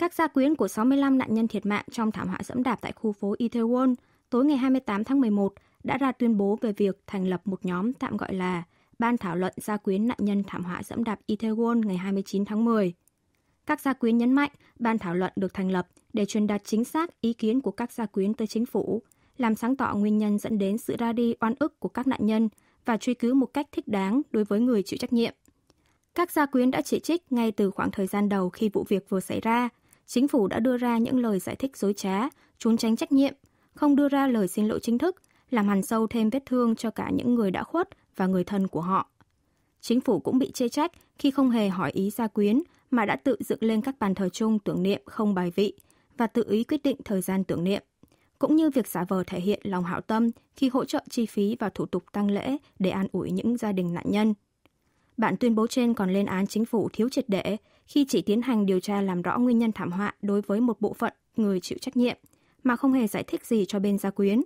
Các gia quyến của 65 nạn nhân thiệt mạng trong thảm họa dẫm đạp tại khu phố Itaewon tối ngày 28 tháng 11 đã ra tuyên bố về việc thành lập một nhóm tạm gọi là Ban thảo luận gia quyến nạn nhân thảm họa dẫm đạp Itaewon ngày 29 tháng 10. Các gia quyến nhấn mạnh ban thảo luận được thành lập để truyền đạt chính xác ý kiến của các gia quyến tới chính phủ, làm sáng tỏ nguyên nhân dẫn đến sự ra đi oan ức của các nạn nhân và truy cứu một cách thích đáng đối với người chịu trách nhiệm. Các gia quyến đã chỉ trích ngay từ khoảng thời gian đầu khi vụ việc vừa xảy ra chính phủ đã đưa ra những lời giải thích dối trá, trốn tránh trách nhiệm, không đưa ra lời xin lỗi chính thức, làm hằn sâu thêm vết thương cho cả những người đã khuất và người thân của họ. Chính phủ cũng bị chê trách khi không hề hỏi ý gia quyến mà đã tự dựng lên các bàn thờ chung tưởng niệm không bài vị và tự ý quyết định thời gian tưởng niệm, cũng như việc giả vờ thể hiện lòng hảo tâm khi hỗ trợ chi phí và thủ tục tăng lễ để an ủi những gia đình nạn nhân. Bản tuyên bố trên còn lên án chính phủ thiếu triệt để khi chỉ tiến hành điều tra làm rõ nguyên nhân thảm họa đối với một bộ phận người chịu trách nhiệm mà không hề giải thích gì cho bên gia quyến.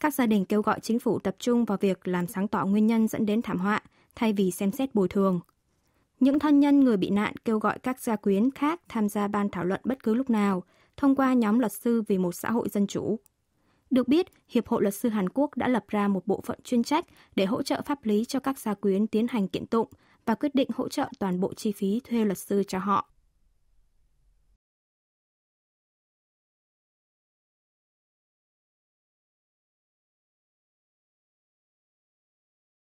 Các gia đình kêu gọi chính phủ tập trung vào việc làm sáng tỏ nguyên nhân dẫn đến thảm họa thay vì xem xét bồi thường. Những thân nhân người bị nạn kêu gọi các gia quyến khác tham gia ban thảo luận bất cứ lúc nào thông qua nhóm luật sư vì một xã hội dân chủ. Được biết, Hiệp hội Luật sư Hàn Quốc đã lập ra một bộ phận chuyên trách để hỗ trợ pháp lý cho các gia quyến tiến hành kiện tụng và quyết định hỗ trợ toàn bộ chi phí thuê luật sư cho họ.